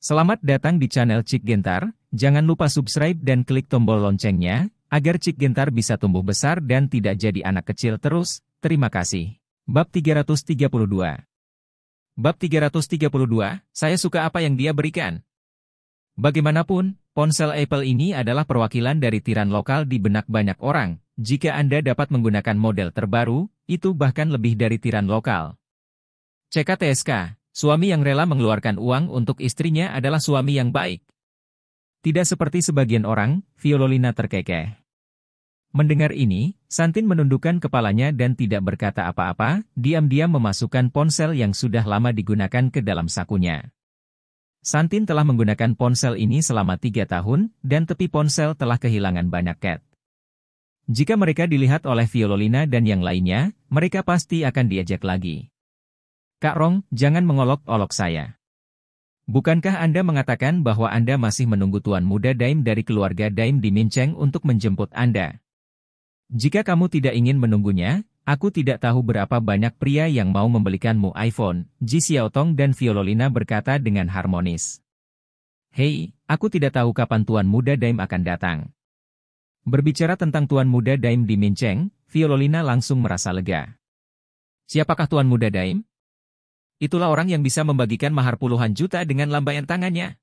Selamat datang di channel Cik Gentar, jangan lupa subscribe dan klik tombol loncengnya, agar Cik Gentar bisa tumbuh besar dan tidak jadi anak kecil terus, terima kasih. Bab 332 Bab 332, saya suka apa yang dia berikan. Bagaimanapun, ponsel Apple ini adalah perwakilan dari tiran lokal di benak banyak orang, jika Anda dapat menggunakan model terbaru, itu bahkan lebih dari tiran lokal. CKTSK Suami yang rela mengeluarkan uang untuk istrinya adalah suami yang baik. Tidak seperti sebagian orang, Viololina terkekeh. Mendengar ini, Santin menundukkan kepalanya dan tidak berkata apa-apa, diam-diam memasukkan ponsel yang sudah lama digunakan ke dalam sakunya. Santin telah menggunakan ponsel ini selama tiga tahun, dan tepi ponsel telah kehilangan banyak cat. Jika mereka dilihat oleh Viololina dan yang lainnya, mereka pasti akan diajak lagi. Kak Rong, jangan mengolok-olok saya. Bukankah Anda mengatakan bahwa Anda masih menunggu tuan muda Daim dari keluarga Daim di Mincheng untuk menjemput Anda? Jika kamu tidak ingin menunggunya, aku tidak tahu berapa banyak pria yang mau membelikanmu iPhone, Ji Xiaotong dan Viololina berkata dengan harmonis. Hei, aku tidak tahu kapan tuan muda Daim akan datang. Berbicara tentang tuan muda Daim di Mincheng, Viololina langsung merasa lega. Siapakah tuan muda Daim? itulah orang yang bisa membagikan mahar puluhan juta dengan lambaian tangannya.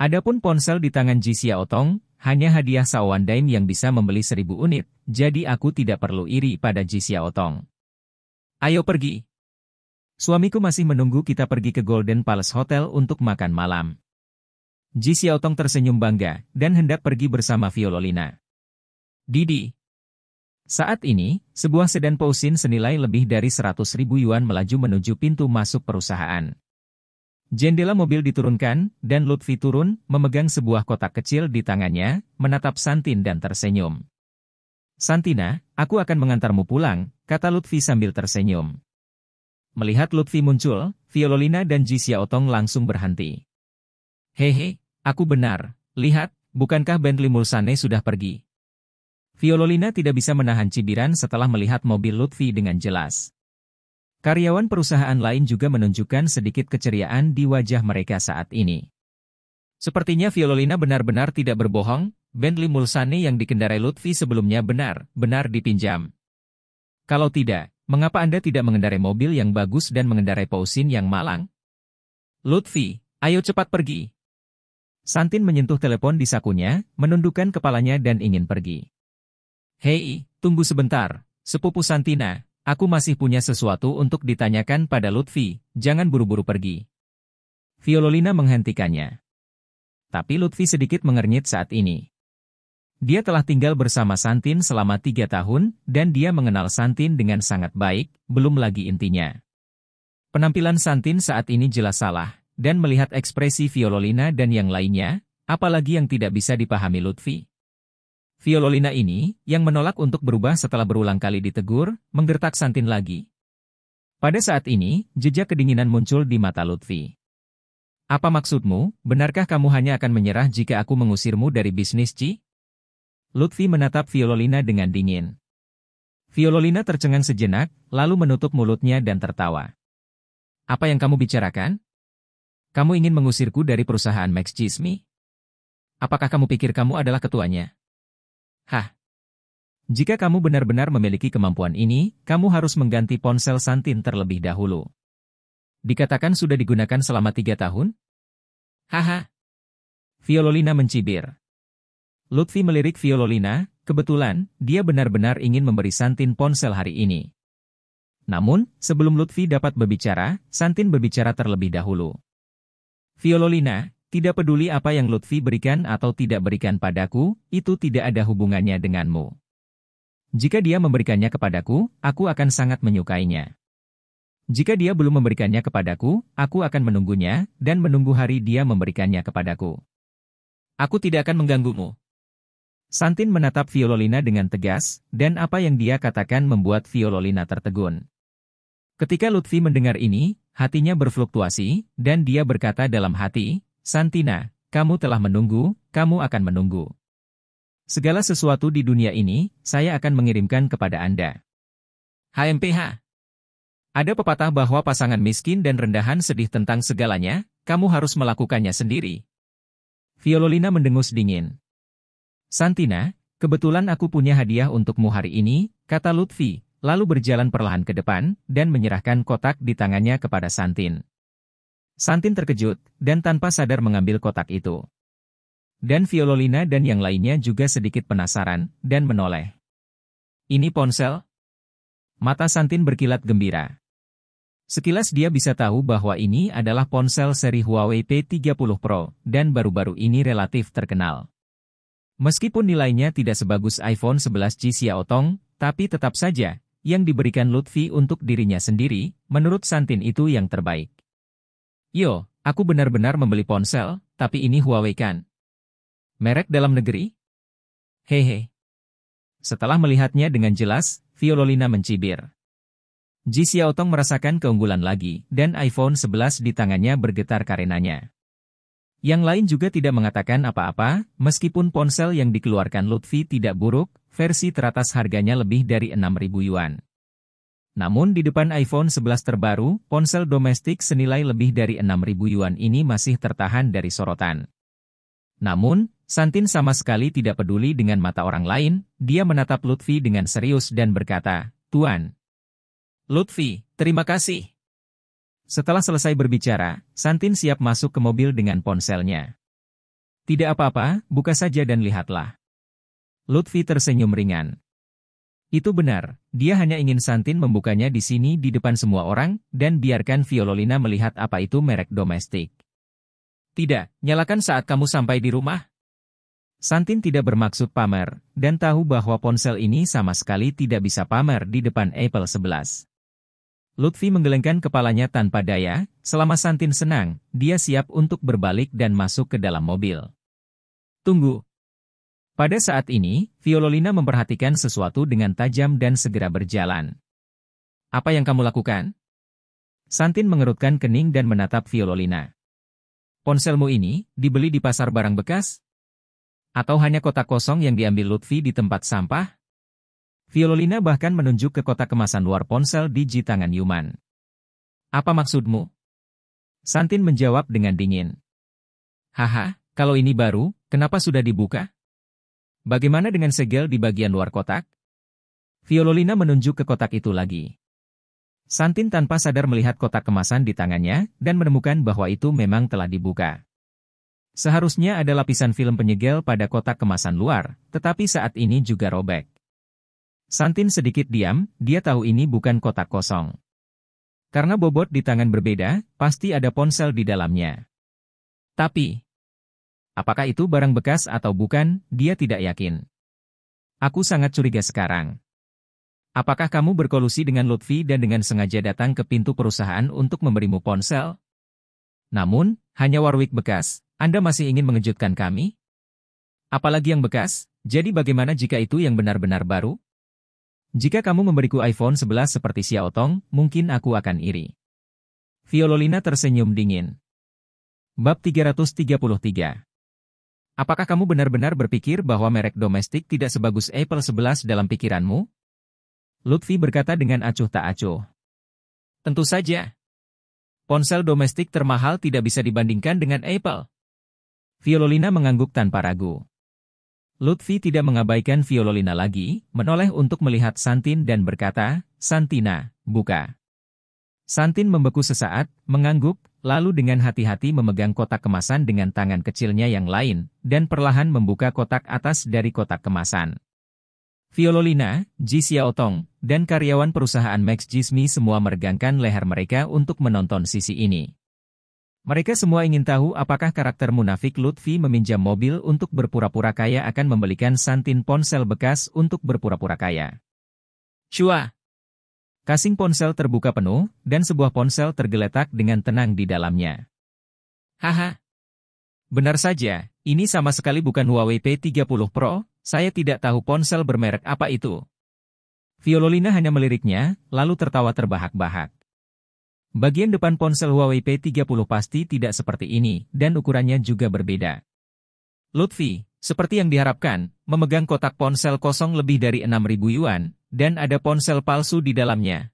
Adapun ponsel di tangan Jisia Otong, hanya hadiah Sawan Daim yang bisa membeli seribu unit, jadi aku tidak perlu iri pada Jisia Otong. Ayo pergi. Suamiku masih menunggu kita pergi ke Golden Palace Hotel untuk makan malam. Ji Otong tersenyum bangga dan hendak pergi bersama Viololina. Didi, saat ini, sebuah sedan Pousin senilai lebih dari 100 ribu yuan melaju menuju pintu masuk perusahaan. Jendela mobil diturunkan, dan Lutfi turun, memegang sebuah kotak kecil di tangannya, menatap Santin dan tersenyum. Santina, aku akan mengantarmu pulang, kata Lutfi sambil tersenyum. Melihat Lutfi muncul, Viololina dan Jisya Otong langsung berhenti. Hehe, aku benar. Lihat, bukankah Bentley Mulsane sudah pergi? Viololina tidak bisa menahan cibiran setelah melihat mobil Lutfi dengan jelas. Karyawan perusahaan lain juga menunjukkan sedikit keceriaan di wajah mereka saat ini. Sepertinya Viololina benar-benar tidak berbohong, Bentley Mulsani yang dikendarai Lutfi sebelumnya benar, benar dipinjam. Kalau tidak, mengapa Anda tidak mengendarai mobil yang bagus dan mengendarai Pausin yang malang? Lutfi, ayo cepat pergi. Santin menyentuh telepon di sakunya, menundukkan kepalanya dan ingin pergi. Hei, tunggu sebentar, sepupu Santina, aku masih punya sesuatu untuk ditanyakan pada Lutfi, jangan buru-buru pergi. Viololina menghentikannya. Tapi Lutfi sedikit mengernyit saat ini. Dia telah tinggal bersama Santin selama tiga tahun, dan dia mengenal Santin dengan sangat baik, belum lagi intinya. Penampilan Santin saat ini jelas salah, dan melihat ekspresi Viololina dan yang lainnya, apalagi yang tidak bisa dipahami Lutfi. Viololina ini, yang menolak untuk berubah setelah berulang kali ditegur, menggertak Santin lagi. Pada saat ini, jejak kedinginan muncul di mata Lutfi. Apa maksudmu, benarkah kamu hanya akan menyerah jika aku mengusirmu dari bisnis Ci? Lutfi menatap Viololina dengan dingin. Viololina tercengang sejenak, lalu menutup mulutnya dan tertawa. Apa yang kamu bicarakan? Kamu ingin mengusirku dari perusahaan Max Cismi? Apakah kamu pikir kamu adalah ketuanya? Hah. Jika kamu benar-benar memiliki kemampuan ini, kamu harus mengganti ponsel Santin terlebih dahulu. Dikatakan sudah digunakan selama tiga tahun? Haha. Viololina mencibir. Lutfi melirik Viololina, kebetulan, dia benar-benar ingin memberi Santin ponsel hari ini. Namun, sebelum Lutfi dapat berbicara, Santin berbicara terlebih dahulu. Viololina, tidak peduli apa yang Lutfi berikan atau tidak berikan padaku, itu tidak ada hubungannya denganmu. Jika dia memberikannya kepadaku, aku akan sangat menyukainya. Jika dia belum memberikannya kepadaku, aku akan menunggunya, dan menunggu hari dia memberikannya kepadaku. Aku tidak akan mengganggumu. Santin menatap Viololina dengan tegas, dan apa yang dia katakan membuat Viololina tertegun. Ketika Lutfi mendengar ini, hatinya berfluktuasi, dan dia berkata dalam hati, Santina, kamu telah menunggu, kamu akan menunggu. Segala sesuatu di dunia ini, saya akan mengirimkan kepada Anda. HMPH Ada pepatah bahwa pasangan miskin dan rendahan sedih tentang segalanya, kamu harus melakukannya sendiri. Viololina mendengus dingin. Santina, kebetulan aku punya hadiah untukmu hari ini, kata Lutfi, lalu berjalan perlahan ke depan, dan menyerahkan kotak di tangannya kepada Santin. Santin terkejut, dan tanpa sadar mengambil kotak itu. Dan Viololina dan yang lainnya juga sedikit penasaran, dan menoleh. Ini ponsel? Mata Santin berkilat gembira. Sekilas dia bisa tahu bahwa ini adalah ponsel seri Huawei P30 Pro, dan baru-baru ini relatif terkenal. Meskipun nilainya tidak sebagus iPhone 11G Xiaotong, tapi tetap saja, yang diberikan Lutfi untuk dirinya sendiri, menurut Santin itu yang terbaik. Yo, aku benar-benar membeli ponsel, tapi ini Huawei kan? Merek dalam negeri? Hehe. Setelah melihatnya dengan jelas, Viololina mencibir. Ji Xiaotong merasakan keunggulan lagi, dan iPhone 11 di tangannya bergetar karenanya. Yang lain juga tidak mengatakan apa-apa, meskipun ponsel yang dikeluarkan Lutfi tidak buruk, versi teratas harganya lebih dari 6.000 yuan. Namun di depan iPhone 11 terbaru, ponsel domestik senilai lebih dari 6.000 yuan ini masih tertahan dari sorotan. Namun, Santin sama sekali tidak peduli dengan mata orang lain, dia menatap Lutfi dengan serius dan berkata, Tuan. Lutfi, terima kasih. Setelah selesai berbicara, Santin siap masuk ke mobil dengan ponselnya. Tidak apa-apa, buka saja dan lihatlah. Lutfi tersenyum ringan. Itu benar, dia hanya ingin Santin membukanya di sini di depan semua orang, dan biarkan Viololina melihat apa itu merek domestik. Tidak, nyalakan saat kamu sampai di rumah. Santin tidak bermaksud pamer, dan tahu bahwa ponsel ini sama sekali tidak bisa pamer di depan Apple 11. Lutfi menggelengkan kepalanya tanpa daya, selama Santin senang, dia siap untuk berbalik dan masuk ke dalam mobil. Tunggu, pada saat ini, Viololina memperhatikan sesuatu dengan tajam dan segera berjalan. Apa yang kamu lakukan? Santin mengerutkan kening dan menatap Viololina. Ponselmu ini, dibeli di pasar barang bekas? Atau hanya kotak kosong yang diambil Lutfi di tempat sampah? Viololina bahkan menunjuk ke kotak kemasan luar ponsel di jitangan Yuman. Apa maksudmu? Santin menjawab dengan dingin. Haha, kalau ini baru, kenapa sudah dibuka? Bagaimana dengan segel di bagian luar kotak? Viololina menunjuk ke kotak itu lagi. Santin tanpa sadar melihat kotak kemasan di tangannya dan menemukan bahwa itu memang telah dibuka. Seharusnya ada lapisan film penyegel pada kotak kemasan luar, tetapi saat ini juga robek. Santin sedikit diam, dia tahu ini bukan kotak kosong. Karena bobot di tangan berbeda, pasti ada ponsel di dalamnya. Tapi, Apakah itu barang bekas atau bukan, dia tidak yakin. Aku sangat curiga sekarang. Apakah kamu berkolusi dengan Lutfi dan dengan sengaja datang ke pintu perusahaan untuk memberimu ponsel? Namun, hanya Warwick bekas. Anda masih ingin mengejutkan kami? Apalagi yang bekas, jadi bagaimana jika itu yang benar-benar baru? Jika kamu memberiku iPhone 11 seperti Xiao Tong, mungkin aku akan iri. Viololina tersenyum dingin. Bab 333 Apakah kamu benar-benar berpikir bahwa merek domestik tidak sebagus Apple 11 dalam pikiranmu? Lutfi berkata dengan acuh tak acuh. Tentu saja. Ponsel domestik termahal tidak bisa dibandingkan dengan Apple. Viololina mengangguk tanpa ragu. Lutfi tidak mengabaikan Viololina lagi, menoleh untuk melihat Santin dan berkata, Santina, buka. Santin membeku sesaat, mengangguk, Lalu dengan hati-hati memegang kotak kemasan dengan tangan kecilnya yang lain, dan perlahan membuka kotak atas dari kotak kemasan. Viololina, Ji Xiaotong, dan karyawan perusahaan Max Jismi semua meregangkan leher mereka untuk menonton sisi ini. Mereka semua ingin tahu apakah karakter munafik Lutfi meminjam mobil untuk berpura-pura kaya akan membelikan santin ponsel bekas untuk berpura-pura kaya. Chua, Kasing ponsel terbuka penuh, dan sebuah ponsel tergeletak dengan tenang di dalamnya. Haha. Benar saja, ini sama sekali bukan Huawei P30 Pro, saya tidak tahu ponsel bermerek apa itu. Viololina hanya meliriknya, lalu tertawa terbahak-bahak. Bagian depan ponsel Huawei P30 pasti tidak seperti ini, dan ukurannya juga berbeda. Lutfi, seperti yang diharapkan, memegang kotak ponsel kosong lebih dari 6.000 yuan, dan ada ponsel palsu di dalamnya.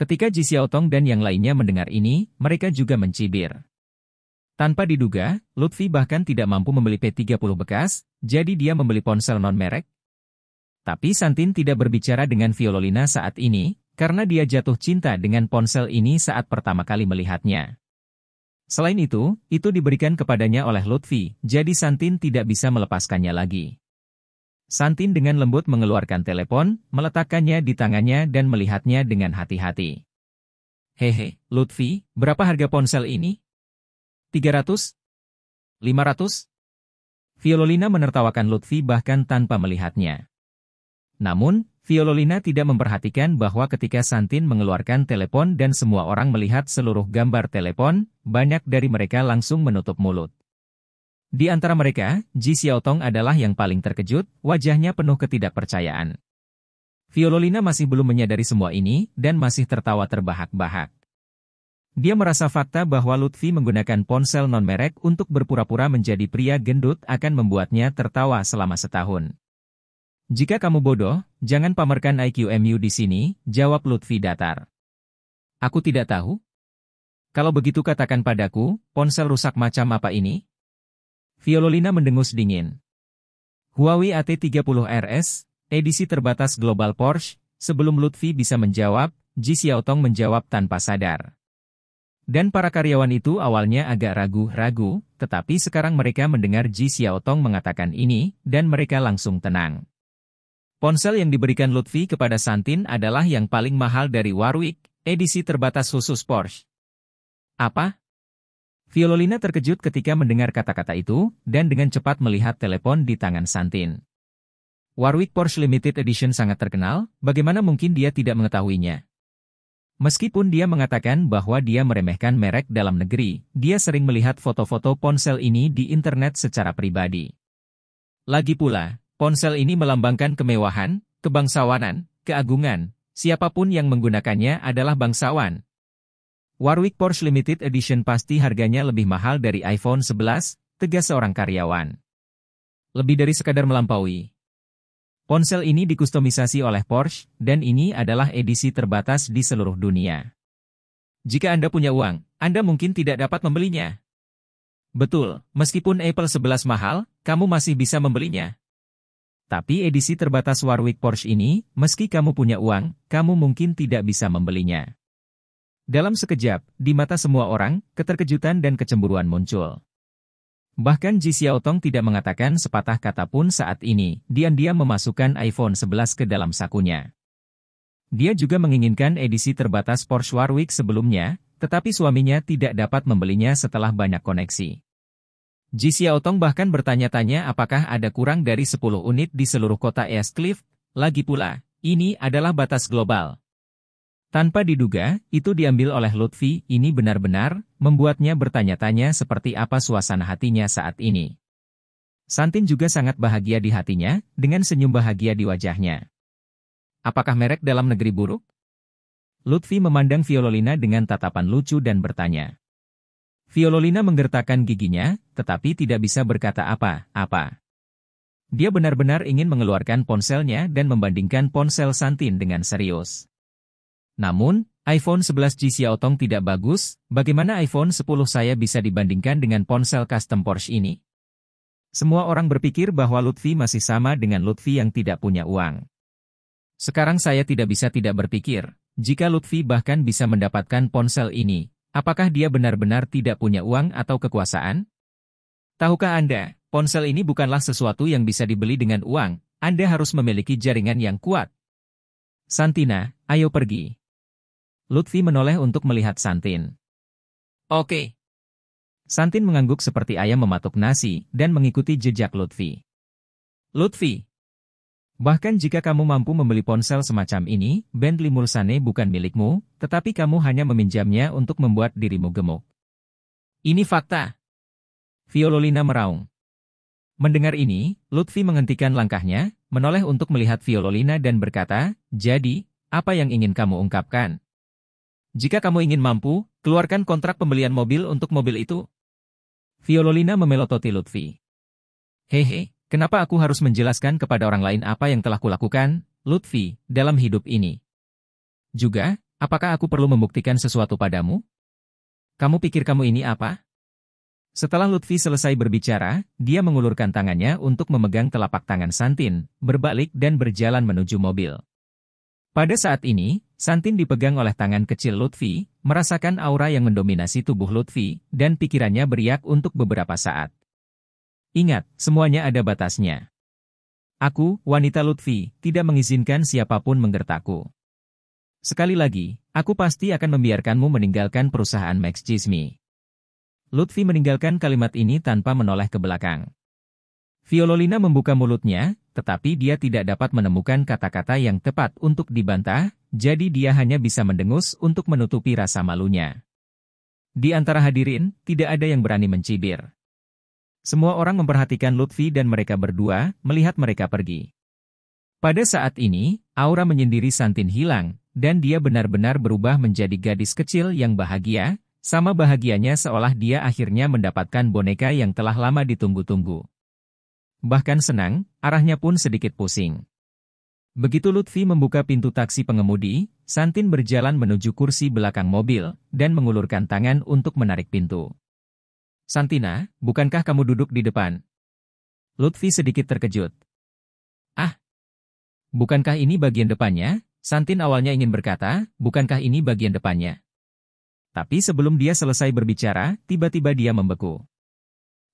Ketika Ji Xiaotong dan yang lainnya mendengar ini, mereka juga mencibir. Tanpa diduga, Lutfi bahkan tidak mampu membeli P30 bekas, jadi dia membeli ponsel non-merek. Tapi Santin tidak berbicara dengan Viololina saat ini, karena dia jatuh cinta dengan ponsel ini saat pertama kali melihatnya. Selain itu, itu diberikan kepadanya oleh Lutfi, jadi Santin tidak bisa melepaskannya lagi. Santin dengan lembut mengeluarkan telepon, meletakkannya di tangannya dan melihatnya dengan hati-hati. Hehe, Lutfi, berapa harga ponsel ini? 300? 500? Violina menertawakan Lutfi bahkan tanpa melihatnya. Namun, Viololina tidak memperhatikan bahwa ketika Santin mengeluarkan telepon dan semua orang melihat seluruh gambar telepon, banyak dari mereka langsung menutup mulut. Di antara mereka, Ji Xiaotong adalah yang paling terkejut, wajahnya penuh ketidakpercayaan. Viololina masih belum menyadari semua ini dan masih tertawa terbahak-bahak. Dia merasa fakta bahwa Lutfi menggunakan ponsel non-merek untuk berpura-pura menjadi pria gendut akan membuatnya tertawa selama setahun. Jika kamu bodoh, jangan pamerkan IQMU di sini, jawab Lutfi datar. Aku tidak tahu. Kalau begitu katakan padaku, ponsel rusak macam apa ini? Viololina mendengus dingin. Huawei AT30 RS, edisi terbatas global Porsche, sebelum Lutfi bisa menjawab, Ji Xiaotong menjawab tanpa sadar. Dan para karyawan itu awalnya agak ragu-ragu, tetapi sekarang mereka mendengar Ji Xiaotong mengatakan ini, dan mereka langsung tenang. Ponsel yang diberikan Lutfi kepada Santin adalah yang paling mahal dari Warwick, edisi terbatas khusus Porsche. Apa? Violina terkejut ketika mendengar kata-kata itu, dan dengan cepat melihat telepon di tangan Santin. Warwick Porsche Limited Edition sangat terkenal, bagaimana mungkin dia tidak mengetahuinya? Meskipun dia mengatakan bahwa dia meremehkan merek dalam negeri, dia sering melihat foto-foto ponsel ini di internet secara pribadi. Lagi pula, Ponsel ini melambangkan kemewahan, kebangsawanan, keagungan, siapapun yang menggunakannya adalah bangsawan. Warwick Porsche Limited Edition pasti harganya lebih mahal dari iPhone 11, tegas seorang karyawan. Lebih dari sekadar melampaui. Ponsel ini dikustomisasi oleh Porsche, dan ini adalah edisi terbatas di seluruh dunia. Jika Anda punya uang, Anda mungkin tidak dapat membelinya. Betul, meskipun Apple 11 mahal, kamu masih bisa membelinya. Tapi edisi terbatas Warwick Porsche ini, meski kamu punya uang, kamu mungkin tidak bisa membelinya. Dalam sekejap, di mata semua orang, keterkejutan dan kecemburuan muncul. Bahkan Ji Xiaotong tidak mengatakan sepatah kata pun saat ini, diam-diam memasukkan iPhone 11 ke dalam sakunya. Dia juga menginginkan edisi terbatas Porsche Warwick sebelumnya, tetapi suaminya tidak dapat membelinya setelah banyak koneksi. Ji Xiaotong bahkan bertanya-tanya apakah ada kurang dari 10 unit di seluruh kota Eastcliff, lagi pula, ini adalah batas global. Tanpa diduga, itu diambil oleh Lutfi, ini benar-benar, membuatnya bertanya-tanya seperti apa suasana hatinya saat ini. Santin juga sangat bahagia di hatinya, dengan senyum bahagia di wajahnya. Apakah merek dalam negeri buruk? Lutfi memandang Viololina dengan tatapan lucu dan bertanya. Viololina menggertakkan giginya, tetapi tidak bisa berkata apa-apa. Dia benar-benar ingin mengeluarkan ponselnya dan membandingkan ponsel Santin dengan serius. Namun, iPhone 11G Xiaotong tidak bagus, bagaimana iPhone 10 saya bisa dibandingkan dengan ponsel custom Porsche ini? Semua orang berpikir bahwa Lutfi masih sama dengan Lutfi yang tidak punya uang. Sekarang saya tidak bisa tidak berpikir, jika Lutfi bahkan bisa mendapatkan ponsel ini, Apakah dia benar-benar tidak punya uang atau kekuasaan? Tahukah Anda, ponsel ini bukanlah sesuatu yang bisa dibeli dengan uang, Anda harus memiliki jaringan yang kuat. Santina, ayo pergi. Lutfi menoleh untuk melihat Santin. Oke. Santin mengangguk seperti ayam mematuk nasi dan mengikuti jejak Lutfi. Lutfi, Bahkan jika kamu mampu membeli ponsel semacam ini, Bentley Mulsanne bukan milikmu, tetapi kamu hanya meminjamnya untuk membuat dirimu gemuk. Ini fakta. Viololina meraung. Mendengar ini, Lutfi menghentikan langkahnya, menoleh untuk melihat Viololina dan berkata, Jadi, apa yang ingin kamu ungkapkan? Jika kamu ingin mampu, keluarkan kontrak pembelian mobil untuk mobil itu. Viololina memelototi Lutfi. Hehe, Kenapa aku harus menjelaskan kepada orang lain apa yang telah kulakukan, Lutfi, dalam hidup ini? Juga, apakah aku perlu membuktikan sesuatu padamu? Kamu pikir kamu ini apa? Setelah Lutfi selesai berbicara, dia mengulurkan tangannya untuk memegang telapak tangan Santin, berbalik dan berjalan menuju mobil. Pada saat ini, Santin dipegang oleh tangan kecil Lutfi, merasakan aura yang mendominasi tubuh Lutfi, dan pikirannya beriak untuk beberapa saat. Ingat, semuanya ada batasnya. Aku, wanita Lutfi, tidak mengizinkan siapapun menggertakku. Sekali lagi, aku pasti akan membiarkanmu meninggalkan perusahaan Max Jismi. Lutfi meninggalkan kalimat ini tanpa menoleh ke belakang. Viololina membuka mulutnya, tetapi dia tidak dapat menemukan kata-kata yang tepat untuk dibantah, jadi dia hanya bisa mendengus untuk menutupi rasa malunya. Di antara hadirin, tidak ada yang berani mencibir. Semua orang memperhatikan Lutfi dan mereka berdua, melihat mereka pergi. Pada saat ini, aura menyendiri Santin hilang, dan dia benar-benar berubah menjadi gadis kecil yang bahagia, sama bahagianya seolah dia akhirnya mendapatkan boneka yang telah lama ditunggu-tunggu. Bahkan senang, arahnya pun sedikit pusing. Begitu Lutfi membuka pintu taksi pengemudi, Santin berjalan menuju kursi belakang mobil, dan mengulurkan tangan untuk menarik pintu. Santina, bukankah kamu duduk di depan? Lutfi sedikit terkejut. Ah, bukankah ini bagian depannya? Santin awalnya ingin berkata, bukankah ini bagian depannya? Tapi sebelum dia selesai berbicara, tiba-tiba dia membeku.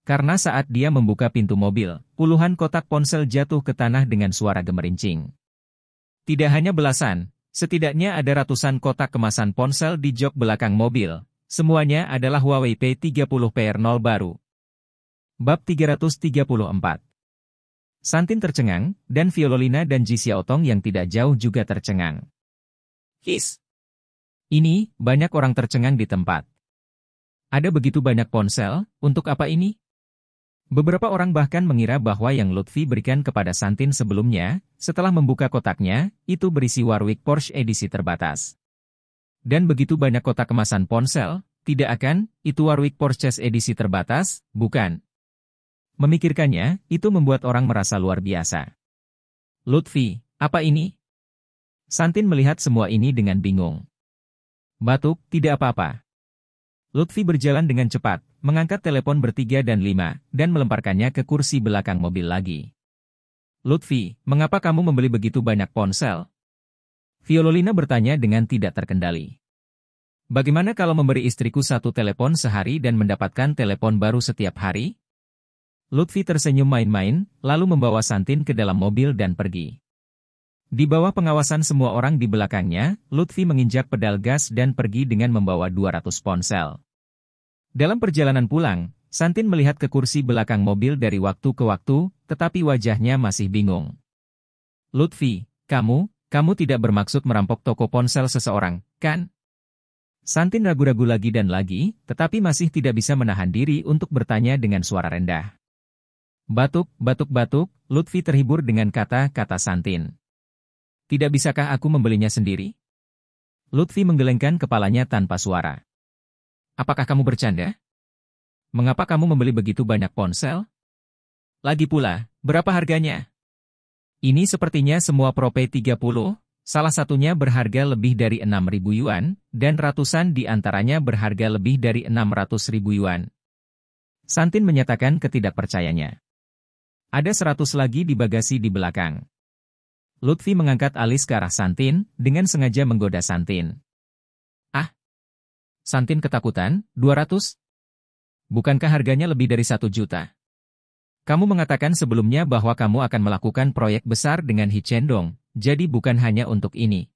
Karena saat dia membuka pintu mobil, puluhan kotak ponsel jatuh ke tanah dengan suara gemerincing. Tidak hanya belasan, setidaknya ada ratusan kotak kemasan ponsel di jok belakang mobil, Semuanya adalah Huawei P30PR0 baru. Bab 334 Santin tercengang, dan Viololina dan Jisya Otong yang tidak jauh juga tercengang. His. Ini, banyak orang tercengang di tempat. Ada begitu banyak ponsel, untuk apa ini? Beberapa orang bahkan mengira bahwa yang Lutfi berikan kepada Santin sebelumnya, setelah membuka kotaknya, itu berisi Warwick Porsche edisi terbatas. Dan begitu banyak kotak kemasan ponsel, tidak akan, itu Warwick Porsches edisi terbatas, bukan. Memikirkannya, itu membuat orang merasa luar biasa. Lutfi, apa ini? Santin melihat semua ini dengan bingung. Batuk, tidak apa-apa. Lutfi berjalan dengan cepat, mengangkat telepon bertiga dan lima, dan melemparkannya ke kursi belakang mobil lagi. Lutfi, mengapa kamu membeli begitu banyak ponsel? Viololina bertanya dengan tidak terkendali. Bagaimana kalau memberi istriku satu telepon sehari dan mendapatkan telepon baru setiap hari? Lutfi tersenyum main-main, lalu membawa Santin ke dalam mobil dan pergi. Di bawah pengawasan semua orang di belakangnya, Lutfi menginjak pedal gas dan pergi dengan membawa 200 ponsel. Dalam perjalanan pulang, Santin melihat ke kursi belakang mobil dari waktu ke waktu, tetapi wajahnya masih bingung. Lutfi, kamu, kamu tidak bermaksud merampok toko ponsel seseorang, kan? Santin ragu-ragu lagi dan lagi, tetapi masih tidak bisa menahan diri untuk bertanya dengan suara rendah. Batuk, batuk, batuk, Lutfi terhibur dengan kata-kata Santin. Tidak bisakah aku membelinya sendiri? Lutfi menggelengkan kepalanya tanpa suara. Apakah kamu bercanda? Mengapa kamu membeli begitu banyak ponsel? Lagi pula, berapa harganya? Ini sepertinya semua Pro 30 salah satunya berharga lebih dari 6.000 yuan, dan ratusan di antaranya berharga lebih dari 600.000 yuan. Santin menyatakan ketidakpercayanya. Ada 100 lagi di bagasi di belakang. Lutfi mengangkat alis ke arah Santin, dengan sengaja menggoda Santin. Ah? Santin ketakutan, 200? Bukankah harganya lebih dari satu juta? Kamu mengatakan sebelumnya bahwa kamu akan melakukan proyek besar dengan Hichendong, jadi bukan hanya untuk ini.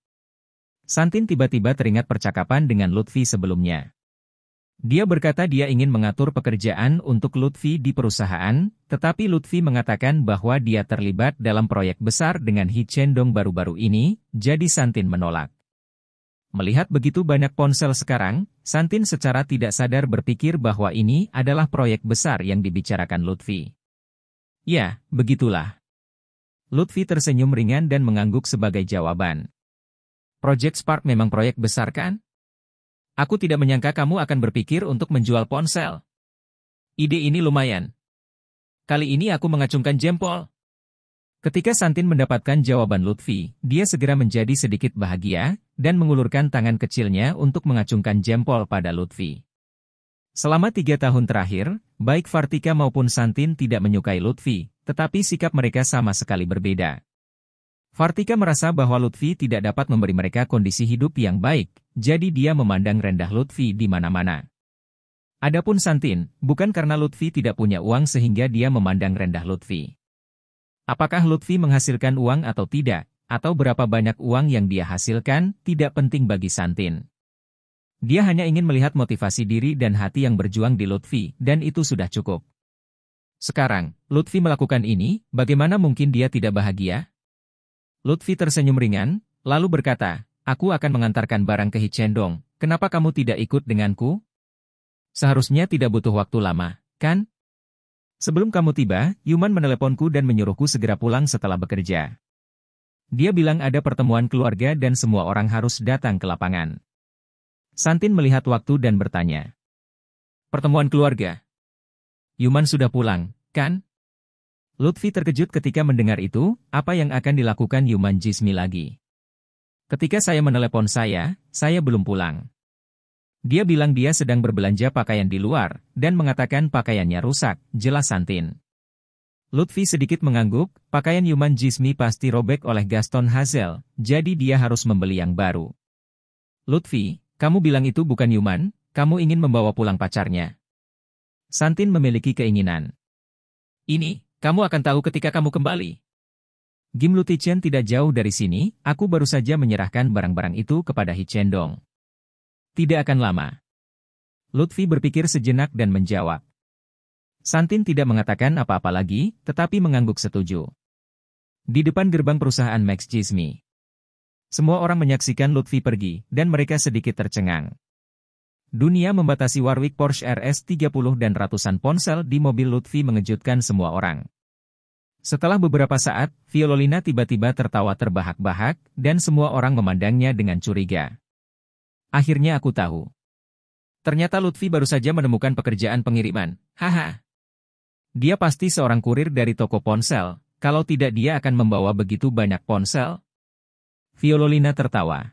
Santin tiba-tiba teringat percakapan dengan Lutfi sebelumnya. Dia berkata dia ingin mengatur pekerjaan untuk Lutfi di perusahaan, tetapi Lutfi mengatakan bahwa dia terlibat dalam proyek besar dengan Hichendong baru-baru ini, jadi Santin menolak. Melihat begitu banyak ponsel sekarang, Santin secara tidak sadar berpikir bahwa ini adalah proyek besar yang dibicarakan Lutfi. Ya, begitulah. Lutfi tersenyum ringan dan mengangguk sebagai jawaban. Project Spark memang proyek besar kan? Aku tidak menyangka kamu akan berpikir untuk menjual ponsel. Ide ini lumayan. Kali ini aku mengacungkan jempol. Ketika Santin mendapatkan jawaban Lutfi, dia segera menjadi sedikit bahagia dan mengulurkan tangan kecilnya untuk mengacungkan jempol pada Lutfi. Selama tiga tahun terakhir, Baik Vartika maupun Santin tidak menyukai Lutfi, tetapi sikap mereka sama sekali berbeda. Vartika merasa bahwa Lutfi tidak dapat memberi mereka kondisi hidup yang baik, jadi dia memandang rendah Lutfi di mana-mana. Adapun Santin, bukan karena Lutfi tidak punya uang sehingga dia memandang rendah Lutfi. Apakah Lutfi menghasilkan uang atau tidak, atau berapa banyak uang yang dia hasilkan, tidak penting bagi Santin. Dia hanya ingin melihat motivasi diri dan hati yang berjuang di Lutfi, dan itu sudah cukup. Sekarang, Lutfi melakukan ini, bagaimana mungkin dia tidak bahagia? Lutfi tersenyum ringan, lalu berkata, Aku akan mengantarkan barang ke Hichendong. kenapa kamu tidak ikut denganku? Seharusnya tidak butuh waktu lama, kan? Sebelum kamu tiba, Yuman meneleponku dan menyuruhku segera pulang setelah bekerja. Dia bilang ada pertemuan keluarga dan semua orang harus datang ke lapangan. Santin melihat waktu dan bertanya. Pertemuan keluarga. Yuman sudah pulang, kan? Lutfi terkejut ketika mendengar itu, apa yang akan dilakukan Yuman Jismi lagi. Ketika saya menelepon saya, saya belum pulang. Dia bilang dia sedang berbelanja pakaian di luar, dan mengatakan pakaiannya rusak, jelas Santin. Lutfi sedikit mengangguk, pakaian Yuman Jismi pasti robek oleh Gaston Hazel, jadi dia harus membeli yang baru. Lutfi, kamu bilang itu bukan Yuman, kamu ingin membawa pulang pacarnya. Santin memiliki keinginan. Ini, kamu akan tahu ketika kamu kembali. Gim Lutichen tidak jauh dari sini, aku baru saja menyerahkan barang-barang itu kepada Dong. Tidak akan lama. Lutfi berpikir sejenak dan menjawab. Santin tidak mengatakan apa-apa lagi, tetapi mengangguk setuju. Di depan gerbang perusahaan Max Jismi. Semua orang menyaksikan Lutfi pergi, dan mereka sedikit tercengang. Dunia membatasi Warwick Porsche RS30 dan ratusan ponsel di mobil Lutfi mengejutkan semua orang. Setelah beberapa saat, Viololina tiba-tiba tertawa terbahak-bahak, dan semua orang memandangnya dengan curiga. Akhirnya aku tahu. Ternyata Lutfi baru saja menemukan pekerjaan pengiriman. Haha. Dia pasti seorang kurir dari toko ponsel, kalau tidak dia akan membawa begitu banyak ponsel, Viololina tertawa.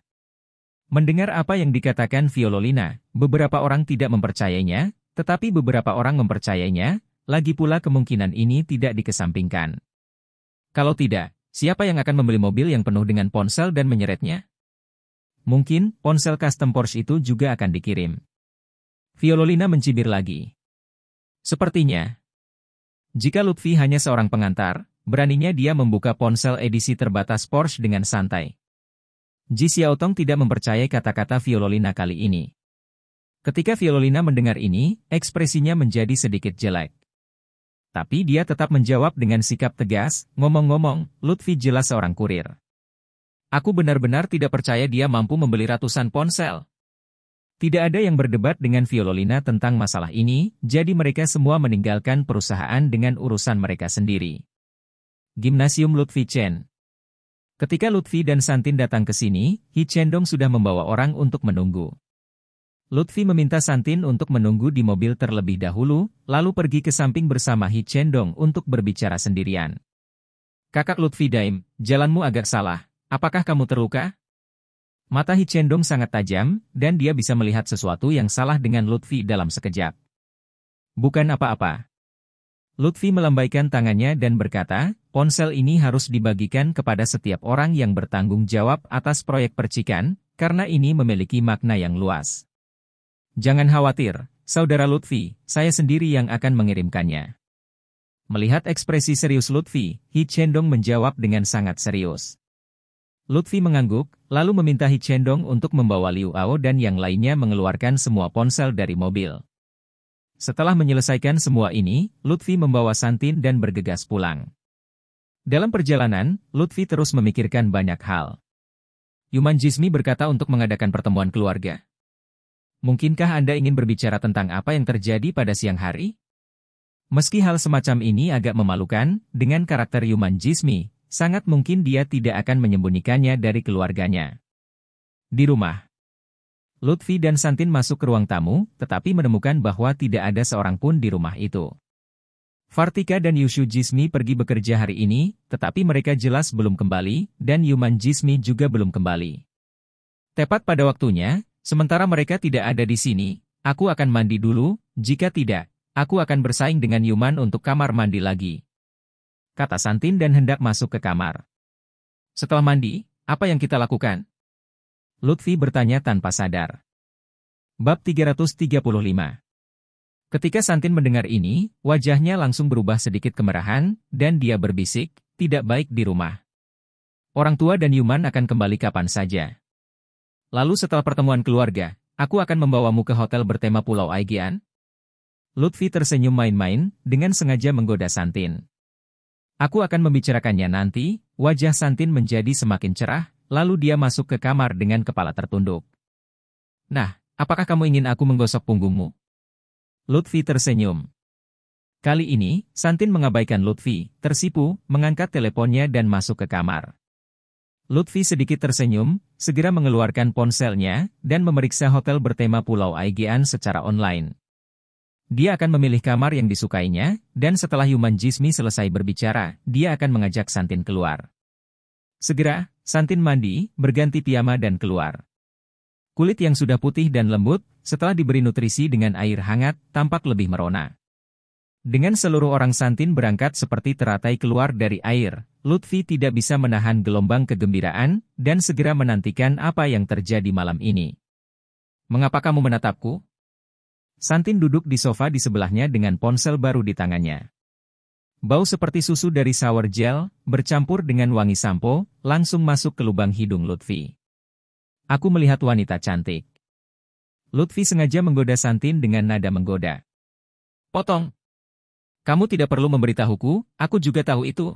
Mendengar apa yang dikatakan Viololina, beberapa orang tidak mempercayainya, tetapi beberapa orang mempercayainya, lagi pula kemungkinan ini tidak dikesampingkan. Kalau tidak, siapa yang akan membeli mobil yang penuh dengan ponsel dan menyeretnya? Mungkin, ponsel custom Porsche itu juga akan dikirim. Viololina mencibir lagi. Sepertinya, jika Lutfi hanya seorang pengantar, beraninya dia membuka ponsel edisi terbatas Porsche dengan santai. Ji Xiaotong tidak mempercayai kata-kata Viololina kali ini. Ketika Viololina mendengar ini, ekspresinya menjadi sedikit jelek. Tapi dia tetap menjawab dengan sikap tegas, ngomong-ngomong, Lutfi jelas seorang kurir. Aku benar-benar tidak percaya dia mampu membeli ratusan ponsel. Tidak ada yang berdebat dengan Viololina tentang masalah ini, jadi mereka semua meninggalkan perusahaan dengan urusan mereka sendiri. Gimnasium Lutfi Chen Ketika Lutfi dan Santin datang ke sini, Hi Chendong sudah membawa orang untuk menunggu. Lutfi meminta Santin untuk menunggu di mobil terlebih dahulu, lalu pergi ke samping bersama Hi Chendong untuk berbicara sendirian. Kakak Lutfi Daim, jalanmu agak salah. Apakah kamu terluka? Mata Hi Chendong sangat tajam, dan dia bisa melihat sesuatu yang salah dengan Lutfi dalam sekejap. Bukan apa-apa. Lutfi melambaikan tangannya dan berkata, ponsel ini harus dibagikan kepada setiap orang yang bertanggung jawab atas proyek percikan, karena ini memiliki makna yang luas. Jangan khawatir, Saudara Lutfi, saya sendiri yang akan mengirimkannya. Melihat ekspresi serius Lutfi, Hi Chendong menjawab dengan sangat serius. Lutfi mengangguk, lalu meminta Hi Chendong untuk membawa Liu Ao dan yang lainnya mengeluarkan semua ponsel dari mobil. Setelah menyelesaikan semua ini, Lutfi membawa Santin dan bergegas pulang. Dalam perjalanan, Lutfi terus memikirkan banyak hal. Yuman Jismi berkata untuk mengadakan pertemuan keluarga. Mungkinkah Anda ingin berbicara tentang apa yang terjadi pada siang hari? Meski hal semacam ini agak memalukan, dengan karakter Yuman Jismi, sangat mungkin dia tidak akan menyembunyikannya dari keluarganya. Di rumah, Lutfi dan Santin masuk ke ruang tamu, tetapi menemukan bahwa tidak ada seorang pun di rumah itu. Fartika dan Yushu Jismi pergi bekerja hari ini, tetapi mereka jelas belum kembali, dan Yuman Jismi juga belum kembali. Tepat pada waktunya, sementara mereka tidak ada di sini, aku akan mandi dulu, jika tidak, aku akan bersaing dengan Yuman untuk kamar mandi lagi. Kata Santin dan hendak masuk ke kamar. Setelah mandi, apa yang kita lakukan? Lutfi bertanya tanpa sadar. Bab 335 Ketika Santin mendengar ini, wajahnya langsung berubah sedikit kemerahan, dan dia berbisik, tidak baik di rumah. Orang tua dan Yuman akan kembali kapan saja. Lalu setelah pertemuan keluarga, aku akan membawamu ke hotel bertema Pulau Aigean. Lutfi tersenyum main-main, dengan sengaja menggoda Santin. Aku akan membicarakannya nanti, wajah Santin menjadi semakin cerah, Lalu dia masuk ke kamar dengan kepala tertunduk. Nah, apakah kamu ingin aku menggosok punggungmu? Lutfi tersenyum. Kali ini, Santin mengabaikan Lutfi, tersipu, mengangkat teleponnya dan masuk ke kamar. Lutfi sedikit tersenyum, segera mengeluarkan ponselnya, dan memeriksa hotel bertema Pulau Aegean secara online. Dia akan memilih kamar yang disukainya, dan setelah Yuman Jismi selesai berbicara, dia akan mengajak Santin keluar. Segera, Santin mandi, berganti piyama dan keluar. Kulit yang sudah putih dan lembut, setelah diberi nutrisi dengan air hangat, tampak lebih merona. Dengan seluruh orang Santin berangkat seperti teratai keluar dari air, Lutfi tidak bisa menahan gelombang kegembiraan, dan segera menantikan apa yang terjadi malam ini. Mengapa kamu menatapku? Santin duduk di sofa di sebelahnya dengan ponsel baru di tangannya. Bau seperti susu dari shower gel, bercampur dengan wangi sampo, langsung masuk ke lubang hidung Lutfi. Aku melihat wanita cantik. Lutfi sengaja menggoda Santin dengan nada menggoda. Potong. Kamu tidak perlu memberitahuku, aku juga tahu itu.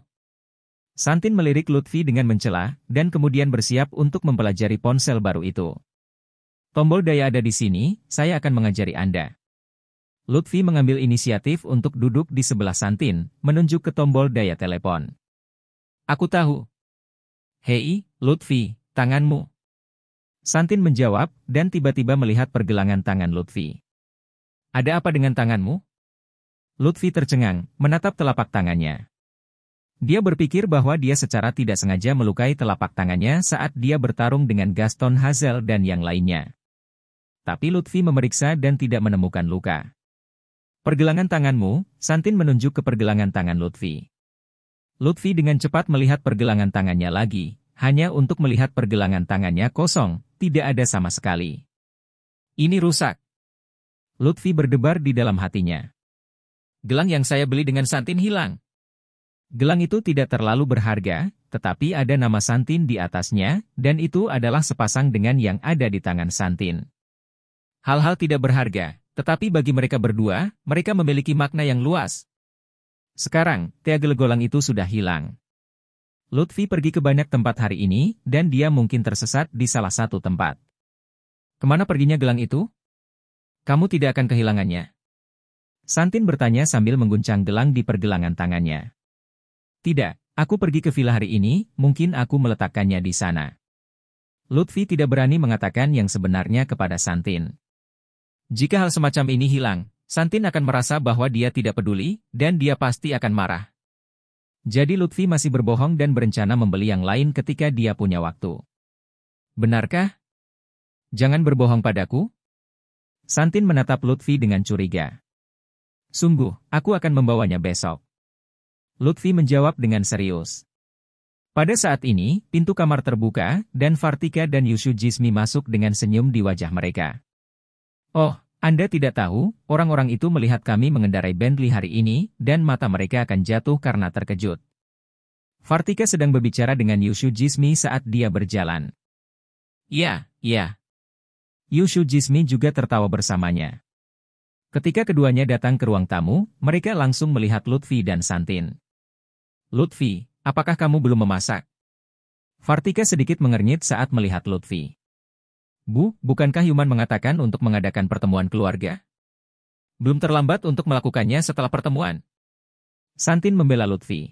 Santin melirik Lutfi dengan mencela, dan kemudian bersiap untuk mempelajari ponsel baru itu. Tombol daya ada di sini, saya akan mengajari Anda. Lutfi mengambil inisiatif untuk duduk di sebelah Santin, menunjuk ke tombol daya telepon. Aku tahu. Hei, Lutfi, tanganmu. Santin menjawab dan tiba-tiba melihat pergelangan tangan Lutfi. Ada apa dengan tanganmu? Lutfi tercengang, menatap telapak tangannya. Dia berpikir bahwa dia secara tidak sengaja melukai telapak tangannya saat dia bertarung dengan Gaston Hazel dan yang lainnya. Tapi Lutfi memeriksa dan tidak menemukan luka. Pergelangan tanganmu, Santin menunjuk ke pergelangan tangan Lutfi. Lutfi dengan cepat melihat pergelangan tangannya lagi, hanya untuk melihat pergelangan tangannya kosong, tidak ada sama sekali. Ini rusak. Lutfi berdebar di dalam hatinya. Gelang yang saya beli dengan Santin hilang. Gelang itu tidak terlalu berharga, tetapi ada nama Santin di atasnya, dan itu adalah sepasang dengan yang ada di tangan Santin. Hal-hal tidak berharga, tetapi bagi mereka berdua, mereka memiliki makna yang luas. Sekarang, Teagel Golang itu sudah hilang. Lutfi pergi ke banyak tempat hari ini, dan dia mungkin tersesat di salah satu tempat. Kemana perginya gelang itu? Kamu tidak akan kehilangannya. Santin bertanya sambil mengguncang gelang di pergelangan tangannya. Tidak, aku pergi ke villa hari ini, mungkin aku meletakkannya di sana. Lutfi tidak berani mengatakan yang sebenarnya kepada Santin. Jika hal semacam ini hilang, Santin akan merasa bahwa dia tidak peduli, dan dia pasti akan marah. Jadi Lutfi masih berbohong dan berencana membeli yang lain ketika dia punya waktu. Benarkah? Jangan berbohong padaku. Santin menatap Lutfi dengan curiga. Sungguh, aku akan membawanya besok. Lutfi menjawab dengan serius. Pada saat ini, pintu kamar terbuka, dan Vartika dan Yushu Jismi masuk dengan senyum di wajah mereka. Oh, anda tidak tahu, orang-orang itu melihat kami mengendarai Bentley hari ini, dan mata mereka akan jatuh karena terkejut. Vartika sedang berbicara dengan Yushu Jismi saat dia berjalan. Ya, ya. Yushu Jismi juga tertawa bersamanya. Ketika keduanya datang ke ruang tamu, mereka langsung melihat Lutfi dan Santin. Lutfi, apakah kamu belum memasak? Vartika sedikit mengernyit saat melihat Lutfi. Bu, bukankah Yuman mengatakan untuk mengadakan pertemuan keluarga? Belum terlambat untuk melakukannya setelah pertemuan. Santin membela Lutfi.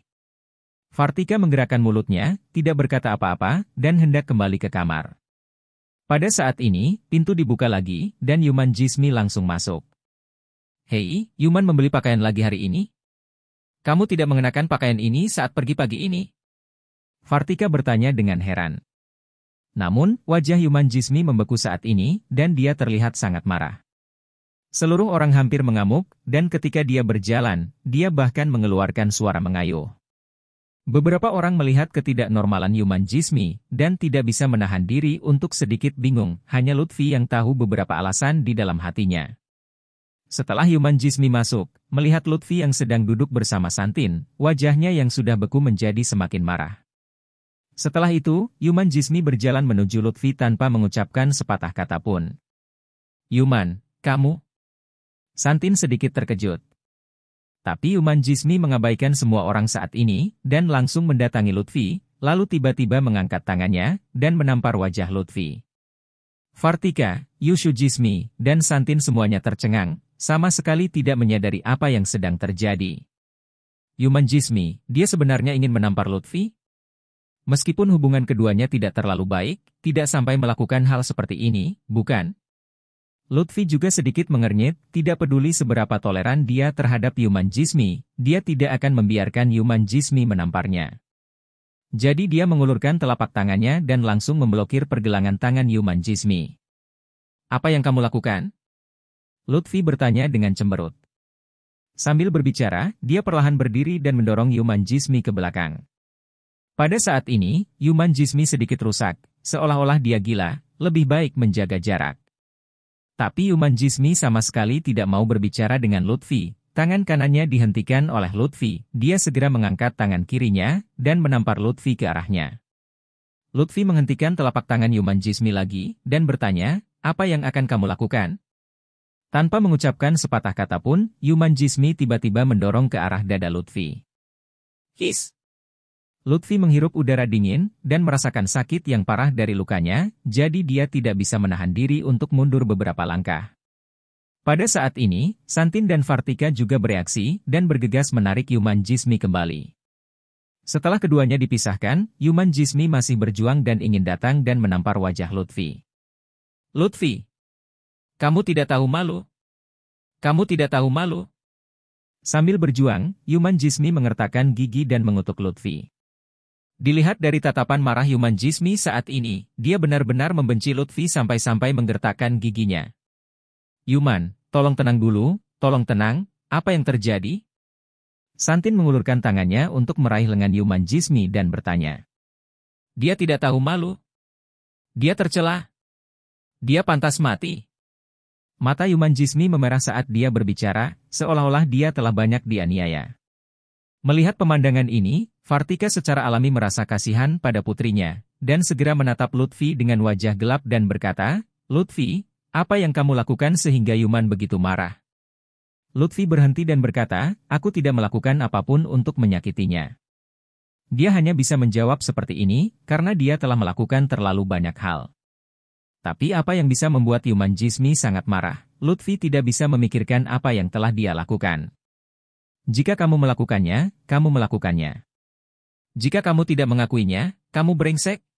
Fartika menggerakkan mulutnya, tidak berkata apa-apa, dan hendak kembali ke kamar. Pada saat ini, pintu dibuka lagi, dan Yuman Jismi langsung masuk. Hei, Yuman membeli pakaian lagi hari ini? Kamu tidak mengenakan pakaian ini saat pergi pagi ini? Fartika bertanya dengan heran. Namun, wajah Yuman Jismi membeku saat ini, dan dia terlihat sangat marah. Seluruh orang hampir mengamuk, dan ketika dia berjalan, dia bahkan mengeluarkan suara mengayuh. Beberapa orang melihat ketidaknormalan Yuman Jismi, dan tidak bisa menahan diri untuk sedikit bingung, hanya Lutfi yang tahu beberapa alasan di dalam hatinya. Setelah Yuman Jismi masuk, melihat Lutfi yang sedang duduk bersama Santin, wajahnya yang sudah beku menjadi semakin marah. Setelah itu, Yuman Jismi berjalan menuju Lutfi tanpa mengucapkan sepatah kata pun. Yuman, kamu? Santin sedikit terkejut. Tapi Yuman Jismi mengabaikan semua orang saat ini, dan langsung mendatangi Lutfi, lalu tiba-tiba mengangkat tangannya, dan menampar wajah Lutfi. Fartika, Yushu Jismi, dan Santin semuanya tercengang, sama sekali tidak menyadari apa yang sedang terjadi. Yuman Jismi, dia sebenarnya ingin menampar Lutfi? Meskipun hubungan keduanya tidak terlalu baik, tidak sampai melakukan hal seperti ini, bukan? Lutfi juga sedikit mengernyit, tidak peduli seberapa toleran dia terhadap Yuman Jismi, dia tidak akan membiarkan Yuman Jismi menamparnya. Jadi dia mengulurkan telapak tangannya dan langsung memblokir pergelangan tangan Yuman Jismi. Apa yang kamu lakukan? Lutfi bertanya dengan cemberut. Sambil berbicara, dia perlahan berdiri dan mendorong Yuman Jismi ke belakang. Pada saat ini, Yuman Jismi sedikit rusak, seolah-olah dia gila, lebih baik menjaga jarak. Tapi Yuman Jismi sama sekali tidak mau berbicara dengan Lutfi. Tangan kanannya dihentikan oleh Lutfi. Dia segera mengangkat tangan kirinya dan menampar Lutfi ke arahnya. Lutfi menghentikan telapak tangan Yuman Jismi lagi dan bertanya, apa yang akan kamu lakukan? Tanpa mengucapkan sepatah kata pun, Yuman Jismi tiba-tiba mendorong ke arah dada Lutfi. His! Lutfi menghirup udara dingin dan merasakan sakit yang parah dari lukanya, jadi dia tidak bisa menahan diri untuk mundur beberapa langkah. Pada saat ini, Santin dan Vartika juga bereaksi dan bergegas menarik Yuman Jismi kembali. Setelah keduanya dipisahkan, Yuman Jismi masih berjuang dan ingin datang dan menampar wajah Lutfi. Lutfi, kamu tidak tahu malu. Kamu tidak tahu malu. Sambil berjuang, Yuman Jismi mengertakkan gigi dan mengutuk Lutfi. Dilihat dari tatapan marah Yuman Jismi saat ini, dia benar-benar membenci Lutfi sampai-sampai menggertakkan giginya. Yuman, tolong tenang dulu, tolong tenang, apa yang terjadi? Santin mengulurkan tangannya untuk meraih lengan Yuman Jismi dan bertanya. Dia tidak tahu malu. Dia tercelah. Dia pantas mati. Mata Yuman Jismi memerah saat dia berbicara, seolah-olah dia telah banyak dianiaya. Melihat pemandangan ini, Fartika secara alami merasa kasihan pada putrinya, dan segera menatap Lutfi dengan wajah gelap dan berkata, Lutfi, apa yang kamu lakukan sehingga Yuman begitu marah? Lutfi berhenti dan berkata, aku tidak melakukan apapun untuk menyakitinya. Dia hanya bisa menjawab seperti ini, karena dia telah melakukan terlalu banyak hal. Tapi apa yang bisa membuat Yuman Jismi sangat marah? Lutfi tidak bisa memikirkan apa yang telah dia lakukan. Jika kamu melakukannya, kamu melakukannya. Jika kamu tidak mengakuinya, kamu brengsek,